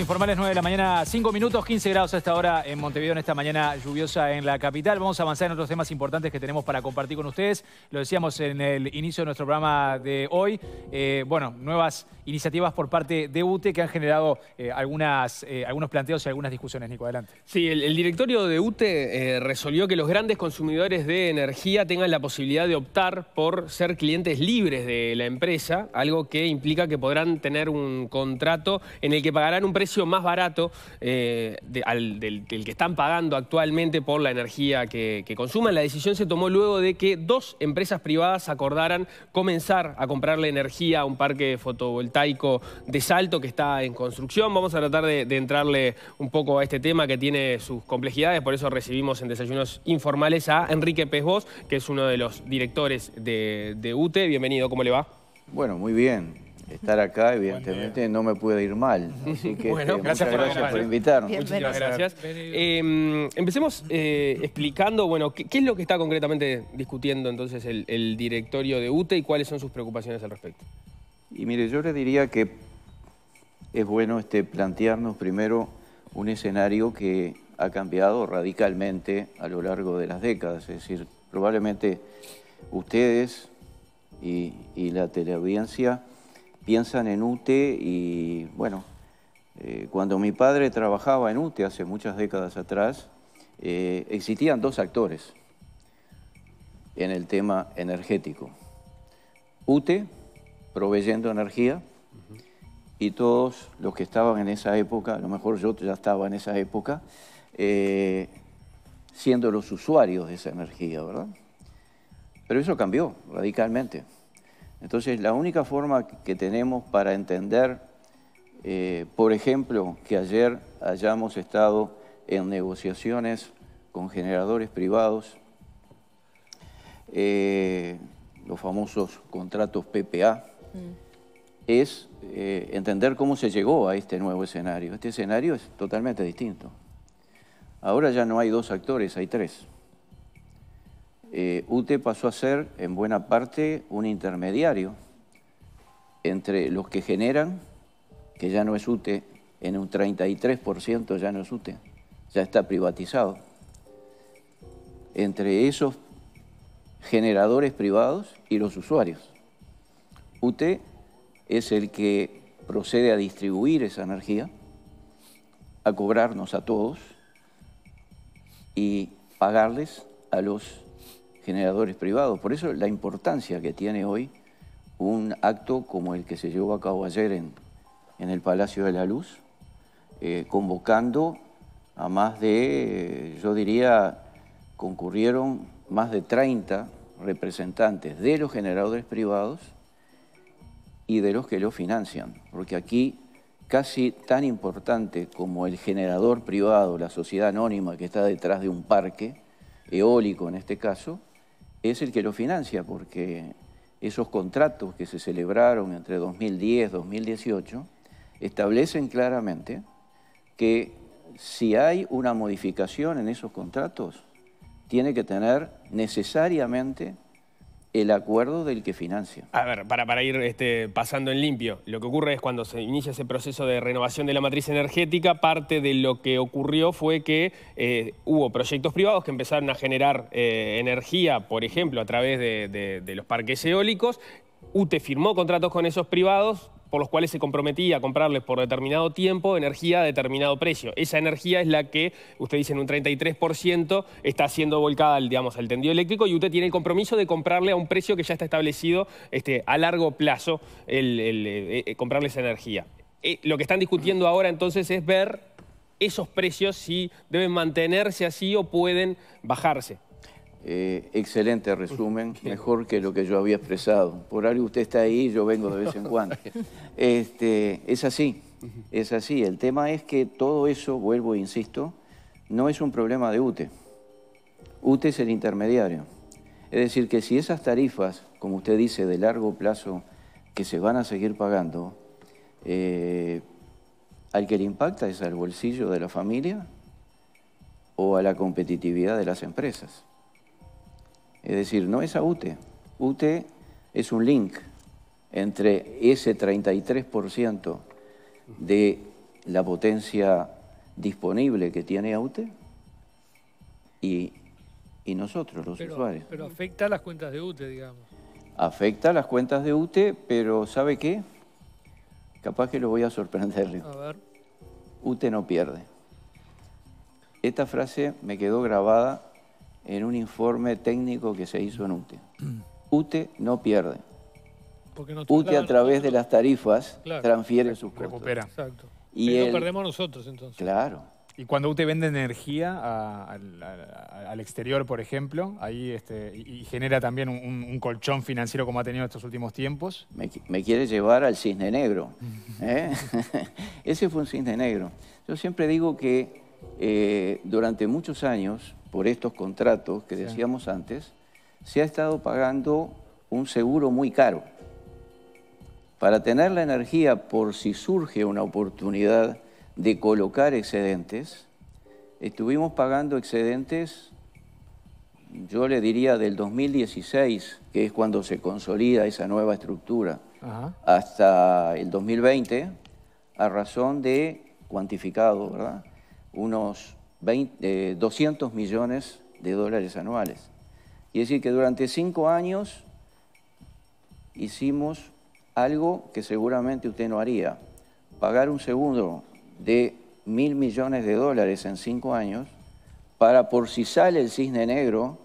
informales 9 de la mañana, 5 minutos, 15 grados a esta hora en Montevideo, en esta mañana lluviosa en la capital. Vamos a avanzar en otros temas importantes que tenemos para compartir con ustedes. Lo decíamos en el inicio de nuestro programa de hoy. Eh, bueno, nuevas iniciativas por parte de UTE que han generado eh, algunas, eh, algunos planteos y algunas discusiones. Nico, adelante. Sí, el directorio de UTE resolvió que los grandes consumidores de energía tengan la posibilidad de optar por ser clientes libres de la empresa, algo que implica que podrán tener un contrato en el que pagarán un precio más barato eh, del, que están pagando actualmente por la energía que, consumen consuman. La decisión se tomó luego de que dos empresas privadas acordaran comenzar a comprarle energía a un parque fotovoltaico de Salto que está en construcción. Vamos a tratar de, entrarle un poco a este tema que tiene sus complejidades, por eso recibimos en Desayunos Informales a Enrique Pesbos, que es uno de los directores de UTE. Bienvenido, ¿cómo le va? Bueno, muy bien estar acá, evidentemente no me puede ir mal. bueno, este, gracias, por invitarnos. muchas gracias. Eh, empecemos eh, explicando, bueno, ¿qué, es lo que está concretamente discutiendo entonces el, directorio de UTE y cuáles son sus preocupaciones al respecto? Y mire, yo le diría que es bueno este, plantearnos primero un escenario que ha cambiado radicalmente a lo largo de las décadas. Es decir, probablemente ustedes y la teleaudiencia piensan en UTE y bueno, eh, cuando mi padre trabajaba en UTE hace muchas décadas atrás, eh, existían dos actores en el tema energético. UTE, proveyendo energía, y todos los que estaban en esa época, a lo mejor yo ya estaba en esa época, eh, siendo los usuarios de esa energía, ¿verdad? Pero eso cambió radicalmente. Entonces, la única forma que tenemos para entender, eh, por ejemplo, que ayer hayamos estado en negociaciones con generadores privados, eh, los famosos contratos PPA, mm. es eh, entender cómo se llegó a este nuevo escenario. Este escenario es totalmente distinto. Ahora ya no hay dos actores, hay tres. Eh, UTE pasó a ser en buena parte un intermediario entre los que generan, que ya no es UTE, en un 33% ya no es UTE, ya está privatizado. Entre esos generadores privados y los usuarios. UTE es el que procede a distribuir esa energía, a cobrarnos a todos y pagarles a los generadores privados. Por eso la importancia que tiene hoy un acto como el que se llevó a cabo ayer en, en el Palacio de la Luz, eh, convocando a más de, yo diría, concurrieron más de 30 representantes de los generadores privados y de los que lo financian, porque aquí casi tan importante como el generador privado, la sociedad anónima que está detrás de un parque, eólico en este caso, es el que lo financia, porque esos contratos que se celebraron entre 2010 y 2018 establecen claramente que si hay una modificación en esos contratos, tiene que tener necesariamente el acuerdo del que financia. A ver, para, para ir este, pasando en limpio, lo que ocurre es cuando se inicia ese proceso de renovación de la matriz energética, parte de lo que ocurrió fue que eh, hubo proyectos privados que empezaron a generar eh, energía, por ejemplo, a través de los parques eólicos, UTE firmó contratos con esos privados, por los cuales se comprometía a comprarles por determinado tiempo energía a determinado precio. Esa energía es la que, usted dice, en un 33% está siendo volcada digamos, al tendido eléctrico y usted tiene el compromiso de comprarle a un precio que ya está establecido este, a largo plazo, el, eh, eh, comprarle esa energía. Eh, lo que están discutiendo ahora entonces es ver esos precios si deben mantenerse así o pueden bajarse. Eh, excelente resumen, mejor que lo que yo había expresado. Por algo usted está ahí, yo vengo de vez en cuando. Este, es así, es así. El tema es que todo eso, vuelvo e insisto, no es un problema de UTE. UTE es el intermediario. Es decir, que si esas tarifas, como usted dice, de largo plazo, que se van a seguir pagando, eh, al que le impacta es al bolsillo de la familia o a la competitividad de las empresas. Es decir, no es aute. UTE. es un link entre ese 33% de la potencia disponible que tiene AUTE y, nosotros, los usuarios. Pero afecta a las cuentas de UTE, digamos. Afecta a las cuentas de UTE, pero ¿sabe qué? Capaz que lo voy a sorprenderle. A ver. UTE no pierde. Esta frase me quedó grabada en un informe técnico que se hizo en UTE. UTE no pierde. Porque no UTE a través de las tarifas transfiere sus costos. Recupera. Exacto. Y Pero perdemos nosotros entonces. Claro. Y cuando UTE vende energía al exterior, por ejemplo, ahí este, y, genera también un, colchón financiero como ha tenido estos últimos tiempos. Me, quiere llevar al cisne negro. ¿eh? Ese fue un cisne negro. Yo siempre digo que eh, durante muchos años por estos contratos que decíamos antes, se ha estado pagando un seguro muy caro. Para tener la energía por si surge una oportunidad de colocar excedentes, estuvimos pagando excedentes, yo le diría del 2016, que es cuando se consolida esa nueva estructura, hasta el 2020, a razón de cuantificado, ¿verdad? Unos 200 eh, millones de dólares anuales. Y decir, que durante cinco años hicimos algo que seguramente usted no haría. Pagar un segundo de mil millones de dólares en cinco años para, por si sale el cisne negro,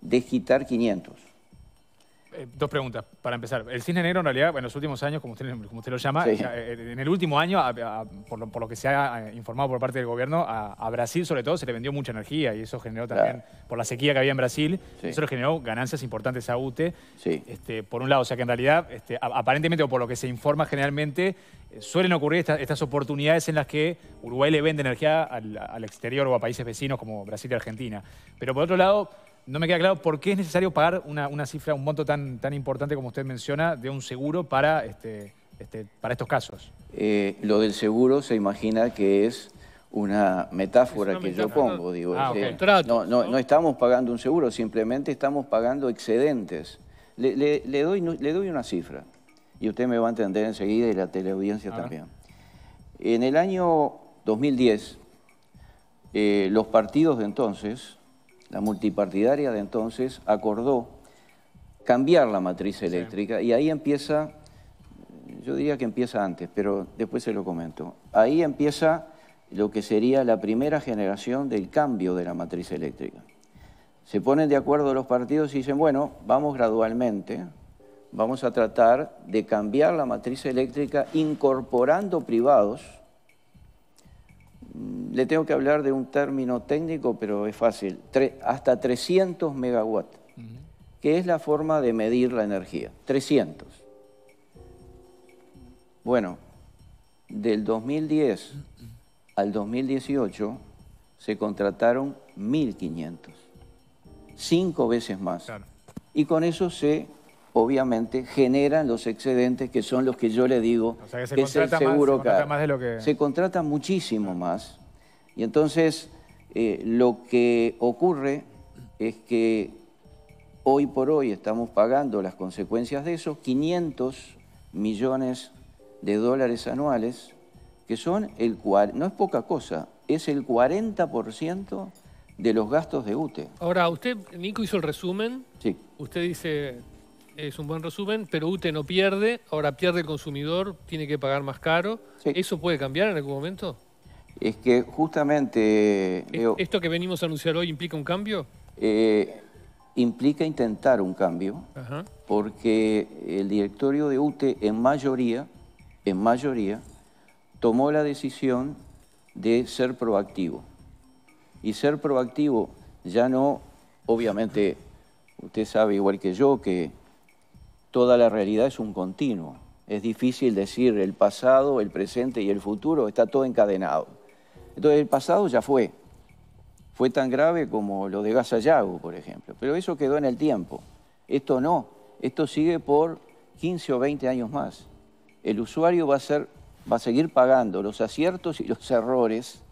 desquitar 500. Eh, dos preguntas para empezar. El de enero en realidad, en los últimos años, como usted, como usted lo llama, eh, en el último año, por, lo, que se ha eh, informado por parte del gobierno, a, Brasil sobre todo se le vendió mucha energía y eso generó también, por la sequía que había en Brasil, eso le generó ganancias importantes a UTE. Este, por un lado, o sea que en realidad, este, aparentemente o por lo que se informa generalmente, suelen ocurrir estas oportunidades en las que Uruguay le vende energía al, al exterior o a países vecinos como Brasil y Argentina. Pero por otro lado, no me queda claro por qué es necesario pagar una, cifra, un monto tan, tan importante como usted menciona, de un seguro para, este, este para estos casos. Eh, lo del seguro se imagina que es una metáfora, que yo pongo, ah, no, estamos pagando un seguro, simplemente estamos pagando excedentes. Le, doy, le doy una cifra, y usted me va a entender enseguida y la teleaudiencia también. En el año 2010, eh, los partidos de entonces la multipartidaria de entonces, acordó cambiar la matriz eléctrica y ahí empieza, yo diría que empieza antes, pero después se lo comento, ahí empieza lo que sería la primera generación del cambio de la matriz eléctrica. Se ponen de acuerdo los partidos y dicen, bueno, vamos gradualmente, vamos a tratar de cambiar la matriz eléctrica incorporando privados, le tengo que hablar de un término técnico, pero es fácil, hasta 300 megawatts, que es la forma de medir la energía, 300. Bueno, del 2010 al 2018 se contrataron 1.500, cinco veces más. Y con eso se obviamente generan los excedentes que son los que yo le digo que, se más, se contrata más de lo que... Se contrata muchísimo más. Y entonces eh, lo que ocurre es que hoy por hoy estamos pagando las consecuencias de eso, 500 millones de dólares anuales, que son el no es poca cosa, es el 40% de los gastos de UTE. Ahora, usted, Nico, hizo el resumen. Sí. Usted dice, es un buen resumen, pero UTE no pierde, ahora pierde el consumidor, tiene que pagar más caro. ¿Eso puede cambiar en algún momento? Es que justamente... ¿Esto que venimos a anunciar hoy implica un cambio? Eh, implica intentar un cambio, porque el directorio de UTE en mayoría, en mayoría, tomó la decisión de ser proactivo. Y ser proactivo ya no, obviamente, usted sabe igual que yo que toda la realidad es un continuo. Es difícil decir el pasado, el presente y el futuro, está todo encadenado. Entonces el pasado ya fue. Fue tan grave como lo de Yago, por ejemplo. Pero eso quedó en el tiempo. Esto no. Esto sigue por 15 o 20 años más. El usuario va a, ser, va a seguir pagando los aciertos y los errores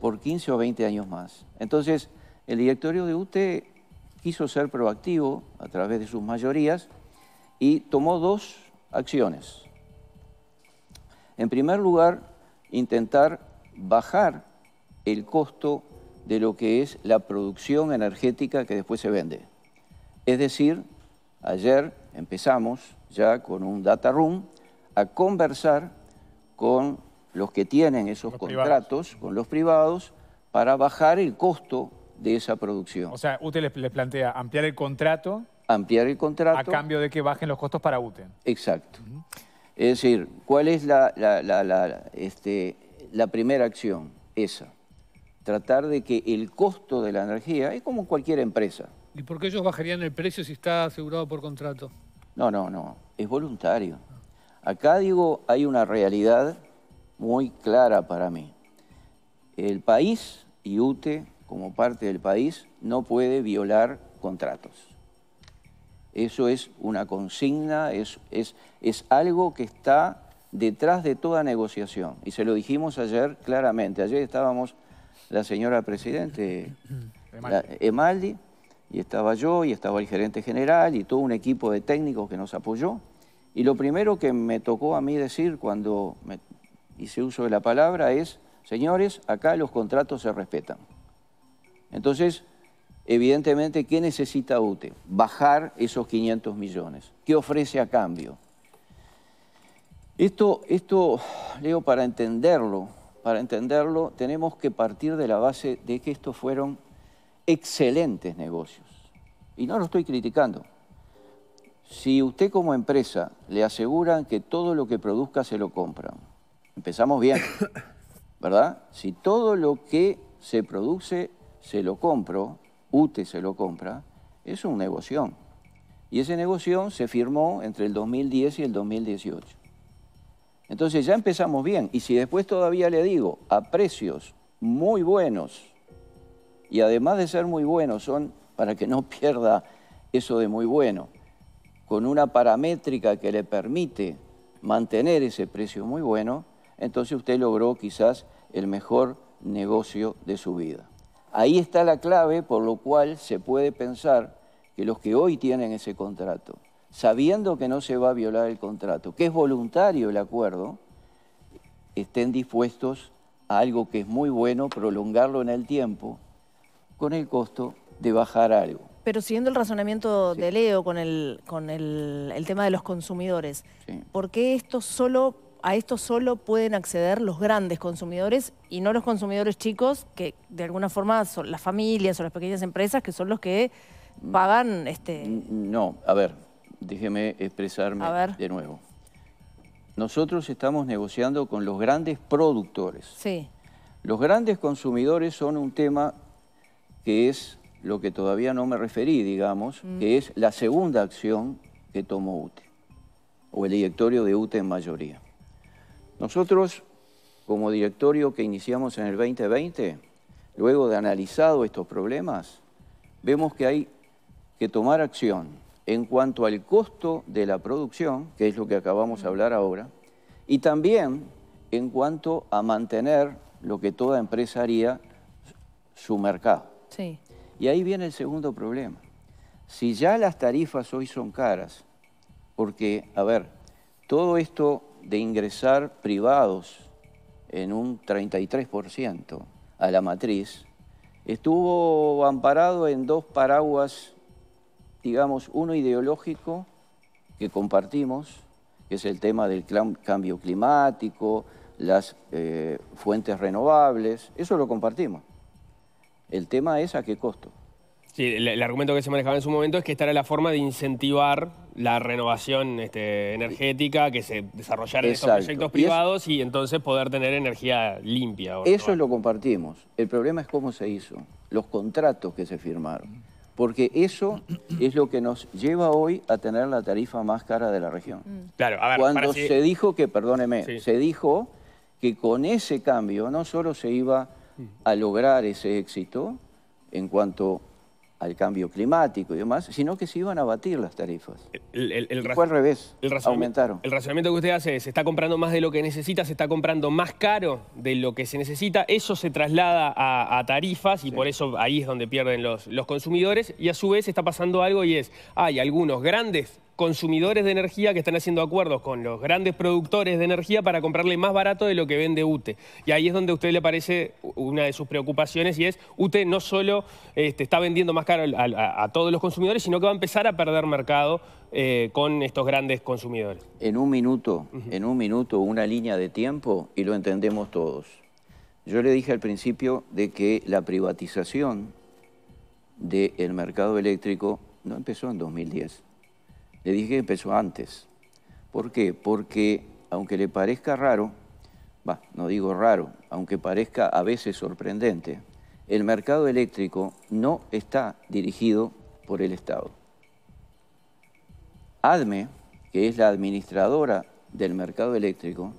por 15 o 20 años más. Entonces, el directorio de UTE quiso ser proactivo a través de sus mayorías y tomó dos acciones. En primer lugar, intentar bajar el costo de lo que es la producción energética que después se vende. Es decir, ayer empezamos ya con un data room a conversar con los que tienen esos contratos, con los privados, para bajar el costo de esa producción. O sea, usted le plantea ampliar el contrato ampliar el contrato. A cambio de que bajen los costos para UTE. Exacto. Es decir, ¿cuál es la, la, este, la primera acción? Esa. Tratar de que el costo de la energía es como cualquier empresa. ¿Y por qué ellos bajarían el precio si está asegurado por contrato? No, no, no. Es voluntario. Acá digo, hay una realidad muy clara para mí. El país y UTE, como parte del país, no puede violar contratos. Eso es una consigna, es, es, es algo que está detrás de toda negociación. Y se lo dijimos ayer claramente. Ayer estábamos la señora Presidente Emaldi, y estaba yo, y estaba el gerente general, y todo un equipo de técnicos que nos apoyó. Y lo primero que me tocó a mí decir cuando me hice uso de la palabra es, señores, acá los contratos se respetan. Entonces, Evidentemente, ¿qué necesita UTE? Bajar esos 500 millones. ¿Qué ofrece a cambio? Esto, esto, Leo, para entenderlo, para entenderlo tenemos que partir de la base de que estos fueron excelentes negocios. Y no lo estoy criticando. Si usted como empresa le aseguran que todo lo que produzca se lo compran, empezamos bien, ¿verdad? Si todo lo que se produce se lo compro, UTE se lo compra, es un negocio. Y ese negocio se firmó entre el 2010 y el 2018. Entonces ya empezamos bien. Y si después todavía le digo, a precios muy buenos, y además de ser muy buenos, son para que no pierda eso de muy bueno, con una paramétrica que le permite mantener ese precio muy bueno, entonces usted logró quizás el mejor negocio de su vida. Ahí está la clave por lo cual se puede pensar que los que hoy tienen ese contrato, sabiendo que no se va a violar el contrato, que es voluntario el acuerdo, estén dispuestos a algo que es muy bueno, prolongarlo en el tiempo, con el costo de bajar algo. Pero siguiendo el razonamiento de Leo con el, con el, tema de los consumidores, ¿por qué esto solo a esto solo pueden acceder los grandes consumidores y no los consumidores chicos, que de alguna forma son las familias o las pequeñas empresas, que son los que pagan este... No, a ver, déjeme expresarme de nuevo. Nosotros estamos negociando con los grandes productores. Sí. Los grandes consumidores son un tema que es lo que todavía no me referí, digamos, mm. que es la segunda acción que tomó UTE, o el directorio de UTE en mayoría. Nosotros, como directorio que iniciamos en el 2020, luego de analizado estos problemas, vemos que hay que tomar acción en cuanto al costo de la producción, que es lo que acabamos de hablar ahora, y también en cuanto a mantener lo que toda empresa haría, su mercado. Sí. Y ahí viene el segundo problema. Si ya las tarifas hoy son caras, porque, a ver, todo esto de ingresar privados en un 33% a la matriz, estuvo amparado en dos paraguas, digamos, uno ideológico que compartimos, que es el tema del cambio climático, las eh, fuentes renovables, eso lo compartimos. El tema es a qué costo. Sí, el, el, argumento que se manejaba en su momento es que esta era la forma de incentivar la renovación este, energética que se desarrollaran esos estos proyectos privados y, entonces poder tener energía limpia. Eso es lo compartimos. El problema es cómo se hizo, los contratos que se firmaron. Porque eso es lo que nos lleva hoy a tener la tarifa más cara de la región. Mm. Claro, a Cuando se dijo que, perdóneme, se dijo que con ese cambio no solo se iba a lograr ese éxito en cuanto al cambio climático y demás, sino que se iban a batir las tarifas. El, el, fue al revés, el aumentaron. El razonamiento que usted hace es, se está comprando más de lo que necesita, se está comprando más caro de lo que se necesita, eso se traslada a, tarifas y por eso ahí es donde pierden los, los consumidores y a su vez está pasando algo y es, hay algunos grandes consumidores de energía que están haciendo acuerdos con los grandes productores de energía para comprarle más barato de lo que vende UTE. Y ahí es donde a usted le parece una de sus preocupaciones y es UTE no solo este, está vendiendo más caro a, todos los consumidores, sino que va a empezar a perder mercado eh, con estos grandes consumidores. En un minuto, en un minuto, una línea de tiempo y lo entendemos todos. Yo le dije al principio de que la privatización del mercado eléctrico no empezó en 2010. Le dije que empezó antes. ¿Por qué? Porque aunque le parezca raro, no digo raro, aunque parezca a veces sorprendente, el mercado eléctrico no está dirigido por el Estado. ADME, que es la administradora del mercado eléctrico,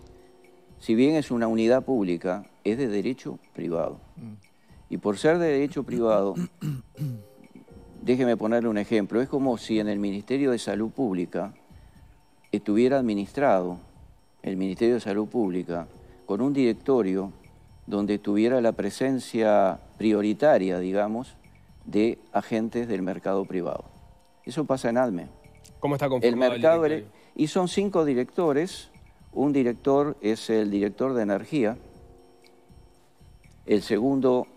si bien es una unidad pública, es de derecho privado. Mm. Y por ser de derecho privado, Déjeme ponerle un ejemplo. Es como si en el Ministerio de Salud Pública estuviera administrado el Ministerio de Salud Pública con un directorio donde tuviera la presencia prioritaria, digamos, de agentes del mercado privado. Eso pasa en ADME. ¿Cómo está conformado el, mercado Y son cinco directores. Un director es el director de energía. El segundo,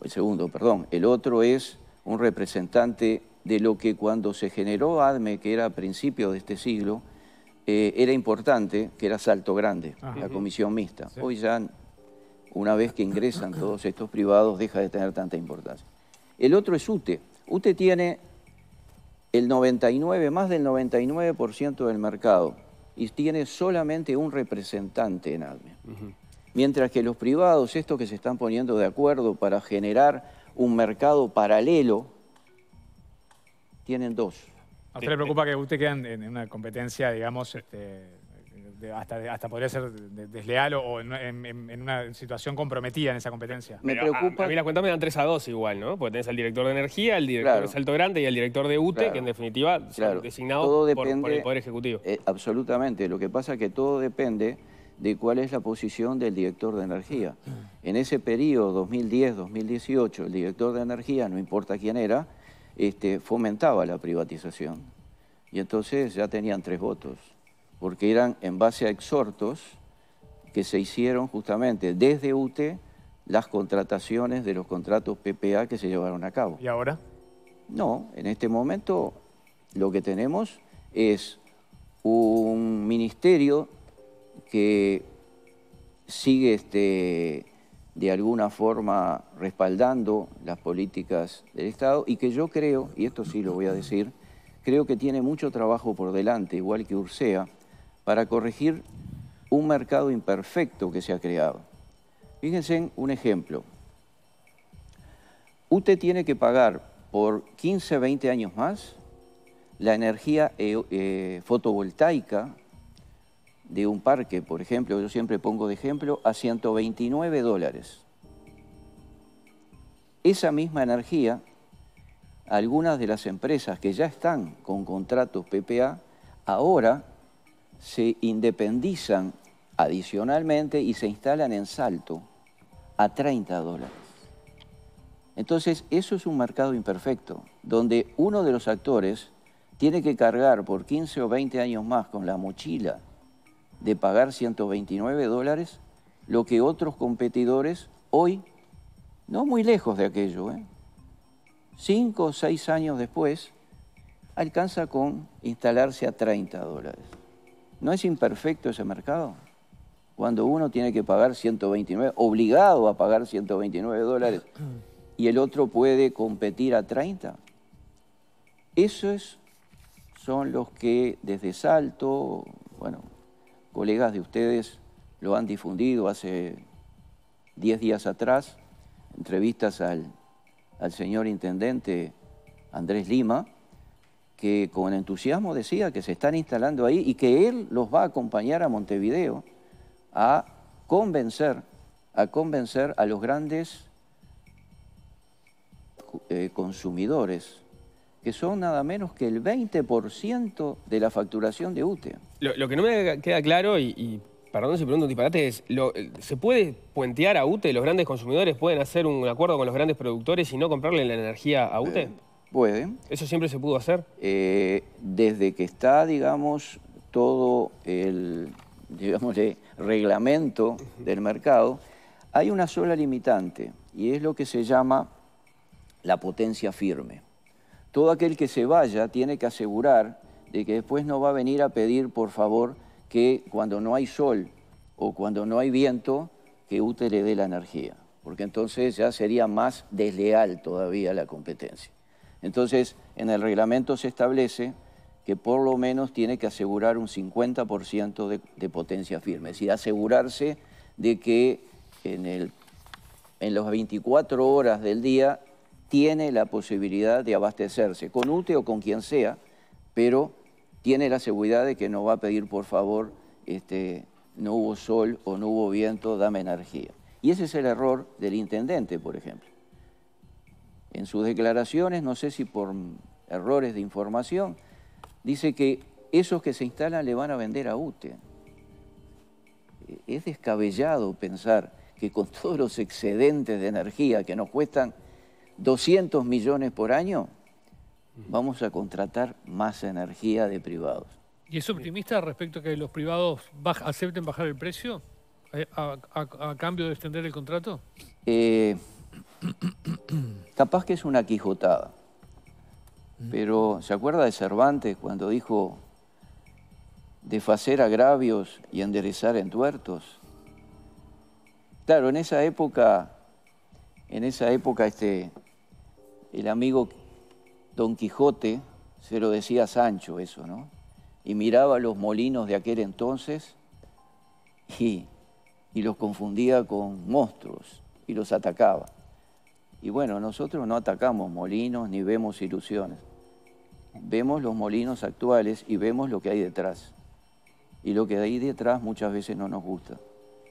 el segundo, perdón, el otro es un representante de lo que cuando se generó ADME, que era a principios de este siglo, eh, era importante, que era Salto Grande, ah. la comisión mixta. Hoy ya, una vez que ingresan todos estos privados, deja de tener tanta importancia. El otro es UTE. UTE tiene el 99, más del 99% del mercado y tiene solamente un representante en ADME. Mientras que los privados, estos que se están poniendo de acuerdo para generar un mercado paralelo, tienen dos. ¿A usted le preocupa que usted quede en una competencia, digamos, este, hasta, hasta podría ser desleal o, en, una situación comprometida en esa competencia? Me preocupa... A, mí las cuentas me dan 3 a 2 igual, ¿no? Porque tenés al director de energía, el director de Salto Grande y al director de UTE, que en definitiva designado por, el Poder Ejecutivo. Eh, absolutamente. Lo que pasa es que todo depende de cuál es la posición del director de energía. En ese periodo, 2010-2018, el director de energía, no importa quién era, este, fomentaba la privatización. Y entonces ya tenían tres votos, porque eran en base a exhortos que se hicieron justamente desde UTE las contrataciones de los contratos PPA que se llevaron a cabo. ¿Y ahora? No, en este momento lo que tenemos es un ministerio que sigue este, de alguna forma respaldando las políticas del Estado y que yo creo, y esto sí lo voy a decir, creo que tiene mucho trabajo por delante, igual que Ursea, para corregir un mercado imperfecto que se ha creado. Fíjense en un ejemplo. Usted tiene que pagar por 15, 20 años más la energía eh, eh, fotovoltaica de un parque, por ejemplo, yo siempre pongo de ejemplo, a 129 dólares. Esa misma energía, algunas de las empresas que ya están con contratos PPA, ahora se independizan adicionalmente y se instalan en salto a 30 dólares. Entonces, eso es un mercado imperfecto, donde uno de los actores tiene que cargar por 15 o 20 años más con la mochila de pagar 129 dólares, lo que otros competidores hoy, no muy lejos de aquello, ¿eh? cinco o seis años después, alcanza con instalarse a 30 dólares. ¿No es imperfecto ese mercado? Cuando uno tiene que pagar 129, obligado a pagar 129 dólares, y el otro puede competir a 30. Esos son los que desde Salto, colegas de ustedes lo han difundido hace 10 días atrás, entrevistas al, señor intendente Andrés Lima, que con entusiasmo decía que se están instalando ahí y que él los va a acompañar a Montevideo a convencer, a convencer a los grandes eh, consumidores que son nada menos que el 20% de la facturación de UTE. Lo, que no me queda claro, y, perdón si pregunto un disparate, es, eh, ¿se puede puentear a UTE? ¿Los grandes consumidores pueden hacer un acuerdo con los grandes productores y no comprarle la energía a eh, UTE? Puede. ¿Eso siempre se pudo hacer? Eh, desde que está, digamos, todo el reglamento del mercado, hay una sola limitante y es lo que se llama la potencia firme todo aquel que se vaya tiene que asegurar de que después no va a venir a pedir, por favor, que cuando no hay sol o cuando no hay viento, que UTE le dé la energía, porque entonces ya sería más desleal todavía la competencia. Entonces, en el reglamento se establece que por lo menos tiene que asegurar un 50% de, potencia firme, es decir, asegurarse de que en, en las 24 horas del día tiene la posibilidad de abastecerse, con UTE o con quien sea, pero tiene la seguridad de que no va a pedir, por favor, este, no hubo sol o no hubo viento, dame energía. Y ese es el error del intendente, por ejemplo. En sus declaraciones, no sé si por errores de información, dice que esos que se instalan le van a vender a UTE. Es descabellado pensar que con todos los excedentes de energía que nos cuestan 200 millones por año, vamos a contratar más energía de privados. ¿Y es optimista respecto a que los privados acepten bajar el precio eh, a, cambio de extender el contrato? Eh, capaz que es una quijotada, pero ¿se acuerda de Cervantes cuando dijo desfacer agravios y enderezar entuertos? Claro, en esa época, en esa época este, el amigo Don Quijote se lo decía a Sancho eso, ¿no? Y miraba los molinos de aquel entonces y, y los confundía con monstruos y los atacaba. Y bueno, nosotros no atacamos molinos ni vemos ilusiones. Vemos los molinos actuales y vemos lo que hay detrás. Y lo que hay detrás muchas veces no nos gusta.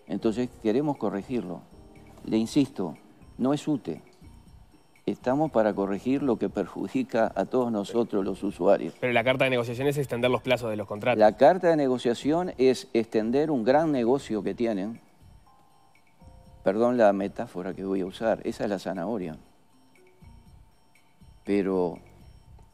Entonces queremos corregirlo. Le insisto, no es UTE, estamos para corregir lo que perjudica a todos nosotros los usuarios. Pero la carta de negociación es extender los plazos de los contratos. La carta de negociación es extender un gran negocio que tienen. Perdón la metáfora que voy a usar, esa es la zanahoria. Pero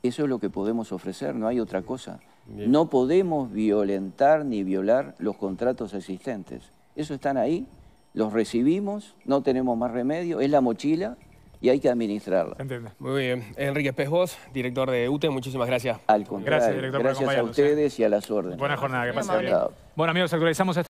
eso es lo que podemos ofrecer, no hay otra cosa. No podemos violentar ni violar los contratos existentes. Eso están ahí, los recibimos, no tenemos más remedio, es la mochila y hay que administrarla. Entiendo. Muy bien. Enrique Espejos, director de UTE, muchísimas gracias. Al contrario, gracias, director, gracias a ¿eh? ustedes y a las órdenes. Buena jornada, que pasen bien. Bueno amigos, actualizamos esta...